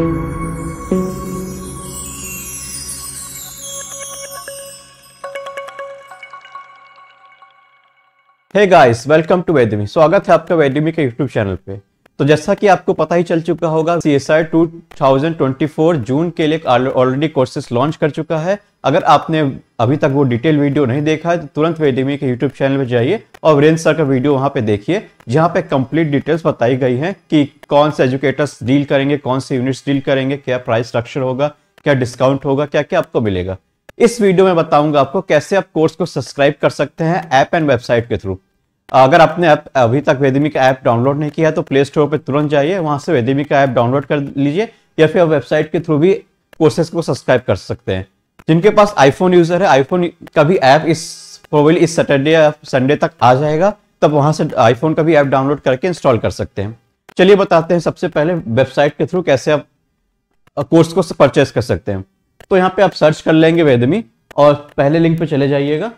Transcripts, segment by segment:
hey guys welcome to Vedmi स्वागत है आपका वेदमी के यूट्यूब चैनल पे तो जैसा कि आपको पता ही चल चुका होगा C S I two thousand twenty four June के लिए ऑलरेडी कोर्सेस लॉन्च कर चुका है अगर आपने अभी तक वो डिटेल वीडियो नहीं देखा है तो तुरंत वेडेमी के यूट्यूब चैनल पर जाइए और वीरेंद्र सर का वीडियो वहाँ पे देखिए जहाँ पे कंप्लीट डिटेल्स बताई गई हैं कि कौन से एजुकेटर्स डील करेंगे कौन से यूनिट्स डील करेंगे क्या प्राइस स्ट्रक्चर होगा क्या डिस्काउंट होगा क्या क्या आपको मिलेगा इस वीडियो में बताऊंगा आपको कैसे आप कोर्स को सब्सक्राइब कर सकते हैं ऐप एंड वेबसाइट के थ्रू अगर आपने आप अभी तक वेदेमी का ऐप डाउनलोड नहीं किया तो प्ले स्टोर पर तुरंत जाइए वहाँ से वेदेमी का ऐप डाउनलोड कर लीजिए या फिर आप वेबसाइट के थ्रू भी कोर्सेज को सब्सक्राइब कर सकते हैं जिनके पास आईफोन यूजर है आईफोन का भी ऐप इस प्रोबेबली इस सैटरडे या संडे तक आ जाएगा तब वहां से आईफोन का भी ऐप डाउनलोड करके इंस्टॉल कर सकते हैं चलिए बताते हैं सबसे पहले वेबसाइट के थ्रू कैसे आप कोर्स को परचेस कर सकते हैं तो यहाँ पे आप सर्च कर लेंगे वेदमी और पहले लिंक पे चले जाइएगा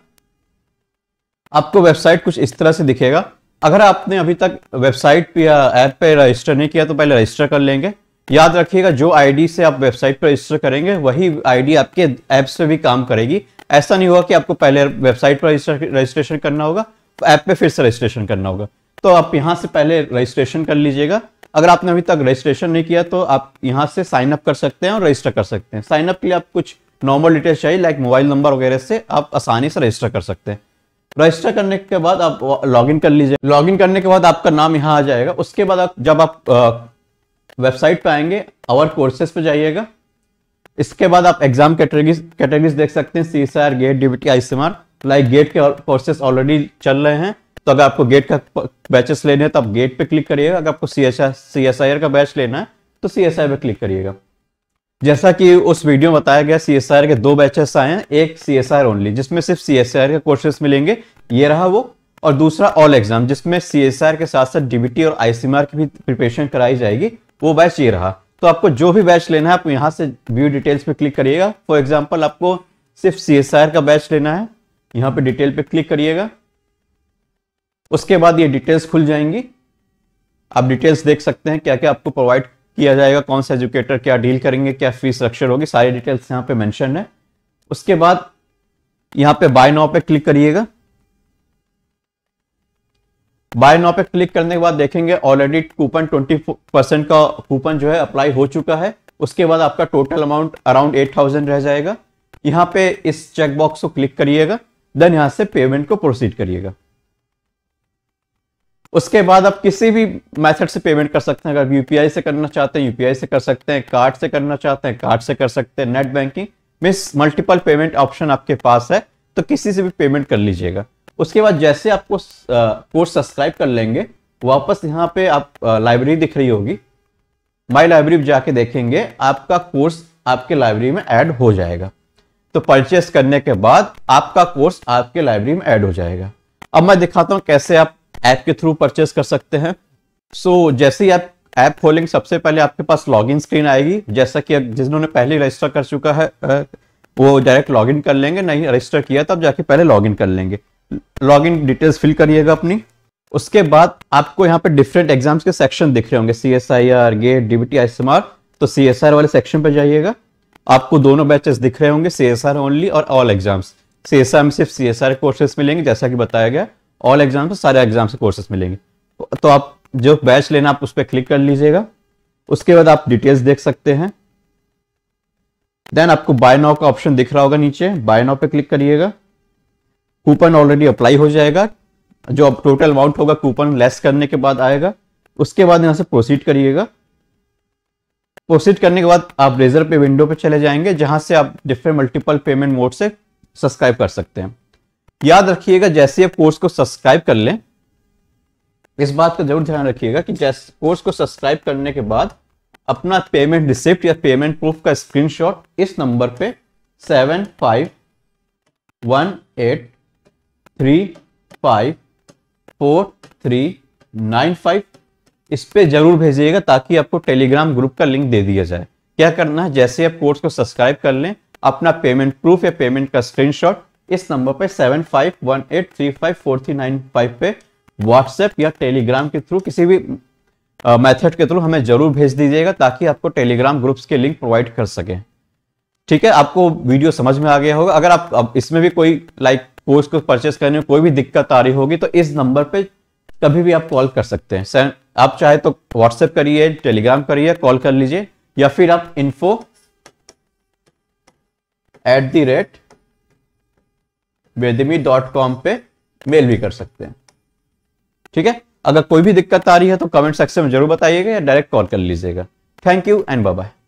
आपको वेबसाइट कुछ इस तरह से दिखेगा अगर आपने अभी तक वेबसाइट पे या ऐप पे रजिस्टर नहीं किया तो पहले रजिस्टर कर लेंगे याद रखिएगा जो आईडी से आप वेबसाइट पर रजिस्टर करेंगे वही आईडी आपके ऐप्स पे भी काम करेगी ऐसा नहीं हुआ कि आपको पहले वेबसाइट पर रजिस्ट्रेशन करना होगा ऐप पे फिर से रजिस्ट्रेशन करना होगा तो आप यहाँ से पहले रजिस्ट्रेशन कर लीजिएगा अगर आपने अभी तक रजिस्ट्रेशन नहीं किया तो आप यहाँ से साइन अप कर सकते हैं और रजिस्टर कर सकते हैं साइन अप के लिए आप कुछ नॉर्मल डिटेल्स चाहिए लाइक मोबाइल नंबर वगैरह से आप आसानी से रजिस्टर कर सकते हैं रजिस्टर करने के बाद आप लॉगिन कर लीजिए लॉगिन करने के बाद आपका नाम यहाँ आ जाएगा उसके बाद आप जब आप वेबसाइट पे आएंगे अवर कोर्सेज पे जाइएगा इसके बाद आप एग्जाम कैटेगरीज कैटेगरीज देख सकते हैं C S R GATE DBT I C like GATE के कोर्सेस ऑलरेडी चल रहे हैं तो अगर आपको गेट का बैचेस लेने हैं तो आप गेट पे क्लिक करिएगा अगर आपको C S C S I R का बैच लेना है तो सी एस आई पे क्लिक करिएगा जैसा कि उस वीडियो में बताया गया सी एस आई आर के दो बैचेस आए हैं एक C S I R only जिसमें सिर्फ सी एस आई आर के कोर्सेस मिलेंगे ये रहा वो और दूसरा ऑल एग्जाम जिसमें सी एस आई आर के साथ साथ डीबीटी और आई सी एम आर की भी प्रिपरेशन कराई जाएगी वो बैच ये रहा तो आपको जो भी बैच लेना है आप यहाँ से व्यू डिटेल्स पे क्लिक करिएगा फॉर एग्जाम्पल आपको सिर्फ सी का बैच लेना है यहाँ पे डिटेल पे क्लिक करिएगा उसके बाद ये डिटेल्स खुल जाएंगी आप डिटेल्स देख सकते हैं क्या क्या आपको प्रोवाइड किया जाएगा कौन सा एजुकेटर क्या डील करेंगे क्या फीस स्ट्रक्चर होगी सारी डिटेल्स यहाँ पे मेंशन है उसके बाद यहाँ पे बाय नाउ पे क्लिक करिएगा बाय नाउ पे क्लिक करने के बाद देखेंगे ऑलरेडी कूपन 20 परसेंट का कूपन जो है अप्लाई हो चुका है उसके बाद आपका टोटल अमाउंट अराउंड 8000 रह जाएगा यहाँ पे इस चेकबॉक्स को क्लिक करिएगा देन यहाँ से पेमेंट को प्रोसीड करिएगा उसके बाद आप किसी भी मेथड से पेमेंट कर सकते हैं अगर यूपीआई से करना चाहते हैं यूपीआई से कर सकते हैं कार्ड से करना चाहते हैं कार्ड से कर सकते हैं नेट बैंकिंग मिस मल्टीपल पेमेंट ऑप्शन आपके पास है तो किसी से भी पेमेंट कर लीजिएगा उसके बाद जैसे आपको कोर्स सब्सक्राइब कर लेंगे वापस यहाँ पे आप लाइब्रेरी दिख रही होगी माय लाइब्रेरी जाके देखेंगे आपका कोर्स आपके लाइब्रेरी में ऐड हो जाएगा तो परचेस करने के बाद आपका कोर्स आपके लाइब्रेरी में ऐड हो जाएगा अब मैं दिखाता हूँ कैसे आप ऐप के थ्रू परचेस कर सकते हैं सो so, जैसे ही आप ऐप खोलेंगे सबसे पहले आपके पास लॉगिन स्क्रीन आएगी जैसा कि जिन्होंने पहले रजिस्टर कर चुका है वो डायरेक्ट लॉगिन कर लेंगे नहीं रजिस्टर किया तब जाके पहले लॉगिन कर लेंगे लॉग इन डिटेल्स फिल करिएगा अपनी उसके बाद आपको यहाँ पे डिफरेंट एग्जाम्स के सेक्शन दिख रहे होंगे C S I R GATE DBT I तो सी एस आर वाले सेक्शन पर जाइएगा आपको दोनों बैचेस दिख रहे होंगे सी एस आर ओनली और all exams C S R में सिर्फ सी एस आर कोर्सेस मिलेंगे जैसा कि बताया गया ऑल एग्जाम्स सारे एग्जाम्स के कोर्सेस मिलेंगे तो आप जो बैच लेना आप उस पर क्लिक कर लीजिएगा उसके बाद आप डिटेल्स देख सकते हैं देन आपको बाय नाउ का ऑप्शन दिख रहा होगा नीचे बाय नाउ पे क्लिक करिएगा कूपन ऑलरेडी अप्लाई हो जाएगा जो अब टोटल अमाउंट होगा कूपन लेस करने के बाद आएगा उसके बाद यहाँ से प्रोसीड करिएगा प्रोसीड करने के बाद आप रेजर पे विंडो पे चले जाएंगे जहां से आप डिफरेंट मल्टीपल पेमेंट मोड से सब्सक्राइब कर सकते हैं याद रखिएगा जैसे आप कोर्स को सब्सक्राइब कर लें इस बात का जरूर ध्यान रखिएगा कि जैसे कोर्स को सब्सक्राइब करने के बाद अपना पेमेंट रिसिप्ट या पेमेंट प्रूफ का स्क्रीनशॉट इस नंबर पे seven five one eight three five four three nine five इस पर जरूर भेजिएगा ताकि आपको टेलीग्राम ग्रुप का लिंक दे दिया जाए क्या करना है जैसे आप कोर्स को सब्सक्राइब कर लें अपना पेमेंट प्रूफ या पेमेंट का स्क्रीनशॉट इस नंबर पर seven five one eight three five four three nine five पे व्हाट्सएप या टेलीग्राम के थ्रू किसी भी मेथड के थ्रू हमें जरूर भेज दीजिएगा ताकि आपको टेलीग्राम ग्रुप्स के लिंक प्रोवाइड कर सकें ठीक है आपको वीडियो समझ में आ गया होगा अगर आप, आप इसमें भी कोई लाइक को परचेस करने में कोई भी दिक्कत आ रही होगी तो इस नंबर पे कभी भी आप कॉल कर सकते हैं सर आप चाहे तो व्हाट्सएप करिए टेलीग्राम करिए कॉल कर लीजिए या फिर आप info at the rate Vedmi dot com पे मेल भी कर सकते हैं ठीक है अगर कोई भी दिक्कत आ रही है तो कमेंट सेक्शन में जरूर बताइएगा या डायरेक्ट कॉल कर लीजिएगा थैंक यू एंड बाय